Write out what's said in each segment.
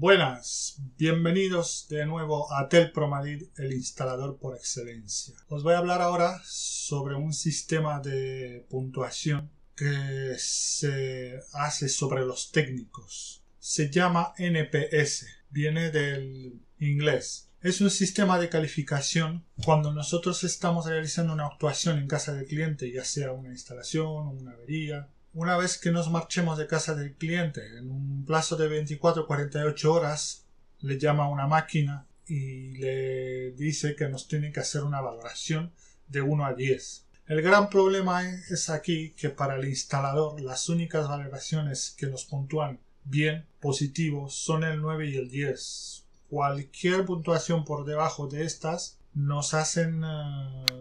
Buenas, bienvenidos de nuevo a Telpromadid, el instalador por excelencia. Os voy a hablar ahora sobre un sistema de puntuación que se hace sobre los técnicos. Se llama NPS, viene del inglés. Es un sistema de calificación cuando nosotros estamos realizando una actuación en casa del cliente, ya sea una instalación, o una avería, una vez que nos marchemos de casa del cliente, en un plazo de 24 48 horas, le llama una máquina y le dice que nos tiene que hacer una valoración de 1 a 10. El gran problema es aquí que para el instalador las únicas valoraciones que nos puntúan bien positivos son el 9 y el 10. Cualquier puntuación por debajo de estas nos hacen eh,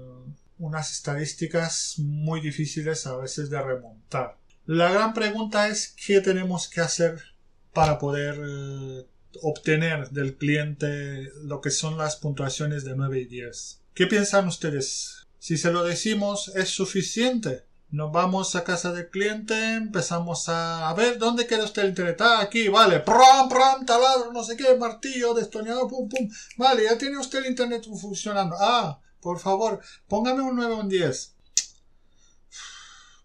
unas estadísticas muy difíciles a veces de remontar. La gran pregunta es qué tenemos que hacer para poder eh, obtener del cliente lo que son las puntuaciones de 9 y 10. ¿Qué piensan ustedes? Si se lo decimos, ¿es suficiente? Nos vamos a casa del cliente, empezamos a, a ver dónde queda usted el internet. Ah, aquí, vale, Pram, pram, taladro, no sé qué, martillo, destornillador, pum, pum. Vale, ya tiene usted el internet funcionando. Ah, por favor, póngame un 9 o un 10.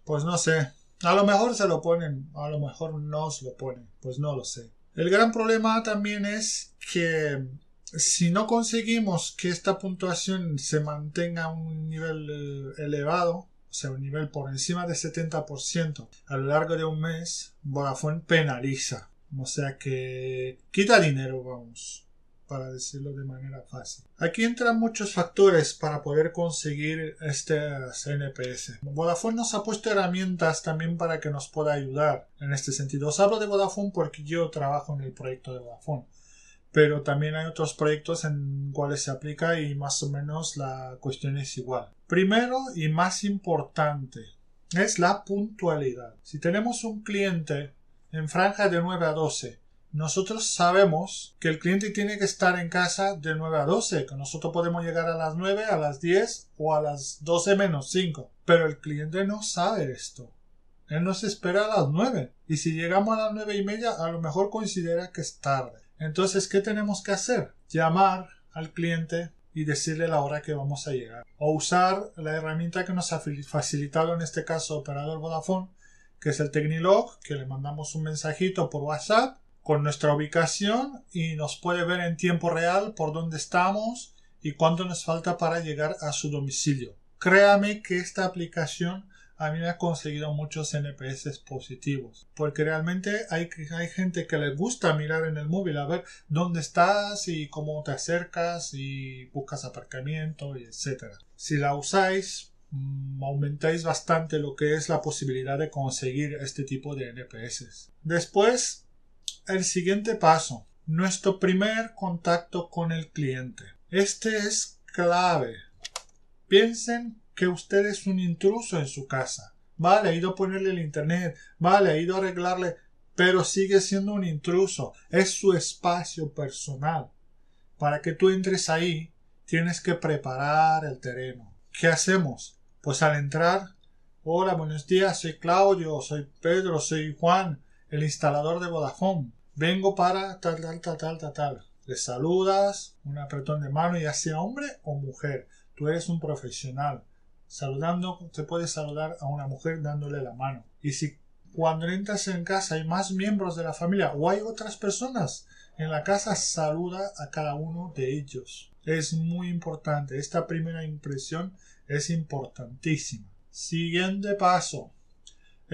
Pues no sé, a lo mejor se lo ponen, a lo mejor no se lo ponen, pues no lo sé. El gran problema también es que si no conseguimos que esta puntuación se mantenga a un nivel eh, elevado, o sea, un nivel por encima de 70% a lo largo de un mes, Vodafone penaliza. O sea que quita dinero, vamos para decirlo de manera fácil. Aquí entran muchos factores para poder conseguir este CNPS. Vodafone nos ha puesto herramientas también para que nos pueda ayudar en este sentido. Os hablo de Vodafone porque yo trabajo en el proyecto de Vodafone. Pero también hay otros proyectos en cuales se aplica y más o menos la cuestión es igual. Primero y más importante es la puntualidad. Si tenemos un cliente en franja de 9 a 12 nosotros sabemos que el cliente tiene que estar en casa de 9 a 12, que nosotros podemos llegar a las 9, a las 10 o a las 12 menos 5. Pero el cliente no sabe esto. Él nos espera a las 9. Y si llegamos a las 9 y media, a lo mejor considera que es tarde. Entonces, ¿qué tenemos que hacer? Llamar al cliente y decirle la hora que vamos a llegar. O usar la herramienta que nos ha facilitado en este caso Operador Vodafone, que es el Tecnilog, que le mandamos un mensajito por WhatsApp con nuestra ubicación y nos puede ver en tiempo real por dónde estamos y cuánto nos falta para llegar a su domicilio. Créame que esta aplicación a mí me ha conseguido muchos NPS positivos, porque realmente hay, hay gente que le gusta mirar en el móvil a ver dónde estás y cómo te acercas y buscas aparcamiento y etcétera. Si la usáis, mm, aumentáis bastante lo que es la posibilidad de conseguir este tipo de NPS. Después el siguiente paso, nuestro primer contacto con el cliente. Este es clave. Piensen que usted es un intruso en su casa. Vale, ha ido a ponerle el internet, vale, ha ido a arreglarle, pero sigue siendo un intruso. Es su espacio personal. Para que tú entres ahí, tienes que preparar el terreno. ¿Qué hacemos? Pues al entrar, hola, buenos días, soy Claudio, soy Pedro, soy Juan, el instalador de Vodafone. Vengo para tal, tal, tal, tal, tal, tal. Le saludas, un apretón de mano, ya sea hombre o mujer. Tú eres un profesional. Saludando, te puedes saludar a una mujer dándole la mano. Y si cuando entras en casa hay más miembros de la familia o hay otras personas en la casa, saluda a cada uno de ellos. Es muy importante. Esta primera impresión es importantísima. Siguiente paso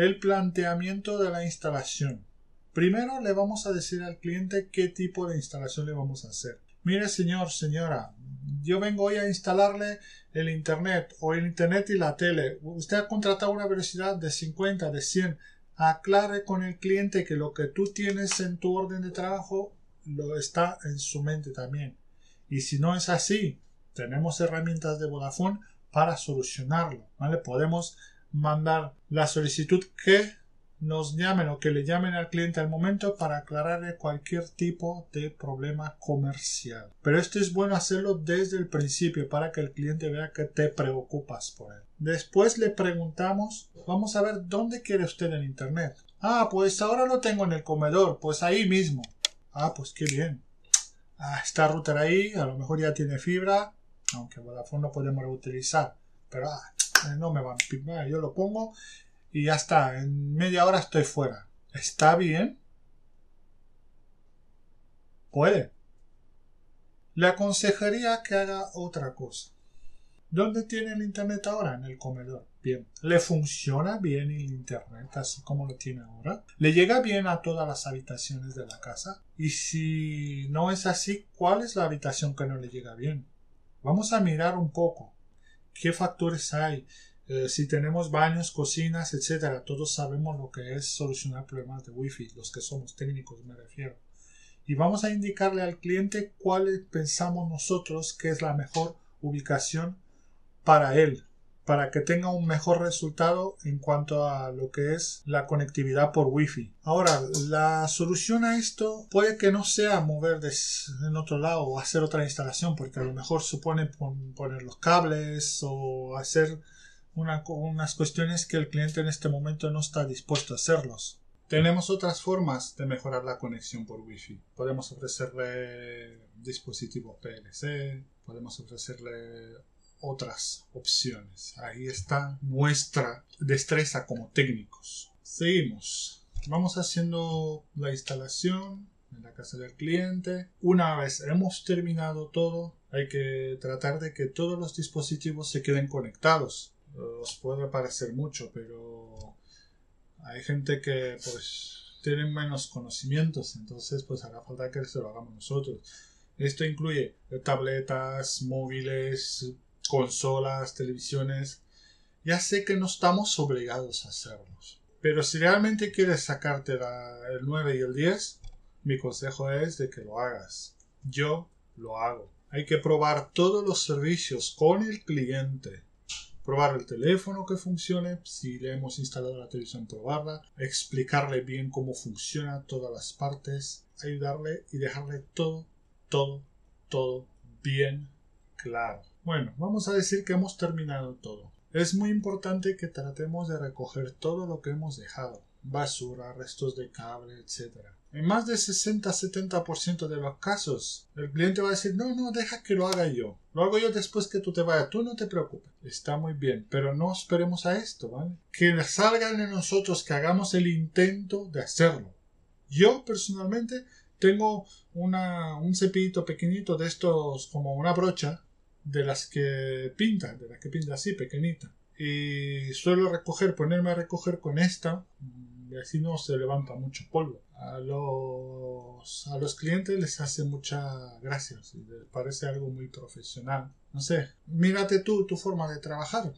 el planteamiento de la instalación. Primero le vamos a decir al cliente qué tipo de instalación le vamos a hacer. Mire señor, señora, yo vengo hoy a instalarle el Internet o el Internet y la tele. Usted ha contratado una velocidad de 50, de 100. Aclare con el cliente que lo que tú tienes en tu orden de trabajo lo está en su mente también. Y si no es así, tenemos herramientas de Vodafone para solucionarlo. ¿vale? Podemos mandar la solicitud que nos llamen o que le llamen al cliente al momento para aclararle cualquier tipo de problema comercial. Pero esto es bueno hacerlo desde el principio para que el cliente vea que te preocupas por él. Después le preguntamos, vamos a ver dónde quiere usted en internet. Ah, pues ahora lo tengo en el comedor, pues ahí mismo. Ah, pues qué bien. Ah, está router ahí, a lo mejor ya tiene fibra, aunque Vodafone no podemos reutilizar. Pero ah, eh, no me van a yo lo pongo y ya está, en media hora estoy fuera. ¿Está bien? Puede. Le aconsejaría que haga otra cosa. ¿Dónde tiene el internet ahora? En el comedor. Bien. ¿Le funciona bien el internet así como lo tiene ahora? ¿Le llega bien a todas las habitaciones de la casa? Y si no es así, ¿cuál es la habitación que no le llega bien? Vamos a mirar un poco qué factores hay, eh, si tenemos baños, cocinas, etcétera. Todos sabemos lo que es solucionar problemas de wifi, los que somos técnicos me refiero. Y vamos a indicarle al cliente cuál pensamos nosotros que es la mejor ubicación para él, para que tenga un mejor resultado en cuanto a lo que es la conectividad por wifi ahora la solución a esto puede que no sea mover en otro lado o hacer otra instalación porque a lo mejor supone poner los cables o hacer unas cuestiones que el cliente en este momento no está dispuesto a hacerlos tenemos otras formas de mejorar la conexión por Wi-Fi. Podemos ofrecerle dispositivos PLC, podemos ofrecerle otras opciones. Ahí está nuestra destreza como técnicos. Seguimos. Vamos haciendo la instalación en la casa del cliente. Una vez hemos terminado todo, hay que tratar de que todos los dispositivos se queden conectados. Os puede parecer mucho, pero hay gente que pues tienen menos conocimientos, entonces pues hará falta que se lo hagamos nosotros. Esto incluye tabletas, móviles, consolas, televisiones, ya sé que no estamos obligados a hacerlos. Pero si realmente quieres sacarte el 9 y el 10, mi consejo es de que lo hagas. Yo lo hago. Hay que probar todos los servicios con el cliente. Probar el teléfono que funcione, si le hemos instalado la televisión, probarla, explicarle bien cómo funciona todas las partes, ayudarle y dejarle todo, todo, todo bien Claro. Bueno, vamos a decir que hemos terminado todo. Es muy importante que tratemos de recoger todo lo que hemos dejado. Basura, restos de cable, etc. En más de 60-70% de los casos, el cliente va a decir, no, no, deja que lo haga yo. Lo hago yo después que tú te vayas. Tú no te preocupes. Está muy bien, pero no esperemos a esto, ¿vale? Que salgan de nosotros, que hagamos el intento de hacerlo. Yo personalmente tengo un cepillito pequeñito de estos como una brocha de las que pinta, de las que pinta así, pequeñita. Y suelo recoger, ponerme a recoger con esta, y así no se levanta mucho polvo. A los, a los clientes les hace mucha gracia, y les parece algo muy profesional. No sé, mírate tú tu forma de trabajar.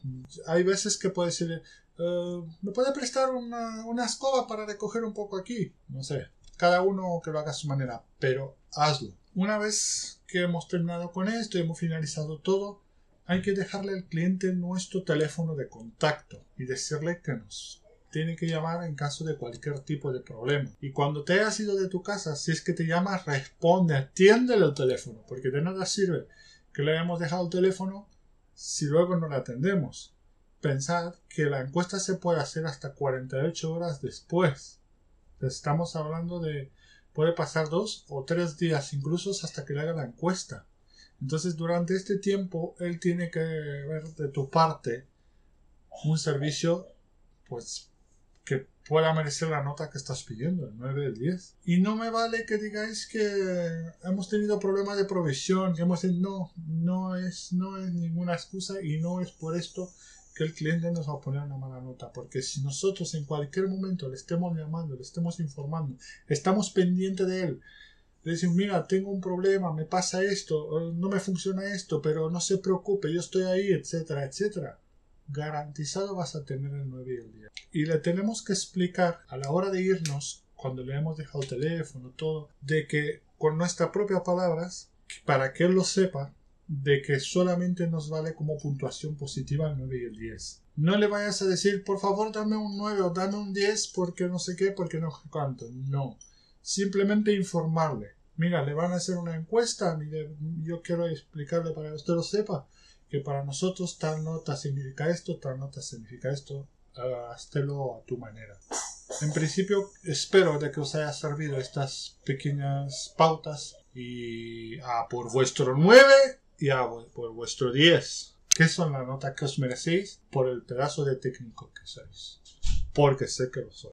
Hay veces que puedes decirle, eh, ¿me puede prestar una, una escoba para recoger un poco aquí? No sé, cada uno que lo haga a su manera, pero hazlo. Una vez que hemos terminado con esto, hemos finalizado todo, hay que dejarle al cliente nuestro teléfono de contacto y decirle que nos tiene que llamar en caso de cualquier tipo de problema. Y cuando te hayas ido de tu casa, si es que te llama, responde, atiéndele el teléfono, porque de nada sirve que le hayamos dejado el teléfono si luego no le atendemos. Pensad que la encuesta se puede hacer hasta 48 horas después. Estamos hablando de Puede pasar dos o tres días, incluso hasta que le haga la encuesta. Entonces, durante este tiempo, él tiene que ver de tu parte un servicio, pues, que pueda merecer la nota que estás pidiendo, el 9, el 10. Y no me vale que digáis que hemos tenido problemas de provisión, que hemos... No, no es, no es ninguna excusa y no es por esto que el cliente nos va a poner una mala nota, porque si nosotros en cualquier momento le estemos llamando, le estemos informando, estamos pendientes de él, le decimos, mira, tengo un problema, me pasa esto, no me funciona esto, pero no se preocupe, yo estoy ahí, etcétera, etcétera, garantizado vas a tener el 9 y el 10. Y le tenemos que explicar a la hora de irnos, cuando le hemos dejado el teléfono, todo, de que con nuestras propias palabras, para que él lo sepa, de que solamente nos vale como puntuación positiva el 9 y el 10. No le vayas a decir, por favor, dame un 9 o dame un 10 porque no sé qué, porque no cuánto No. Simplemente informarle. Mira, le van a hacer una encuesta. yo quiero explicarle para que usted lo sepa que para nosotros tal nota significa esto, tal nota significa esto. háztelo a tu manera. En principio, espero de que os haya servido estas pequeñas pautas. Y a por vuestro 9 y a por vuestro 10, que son las notas que os merecéis por el pedazo de técnico que sois, porque sé que lo sois.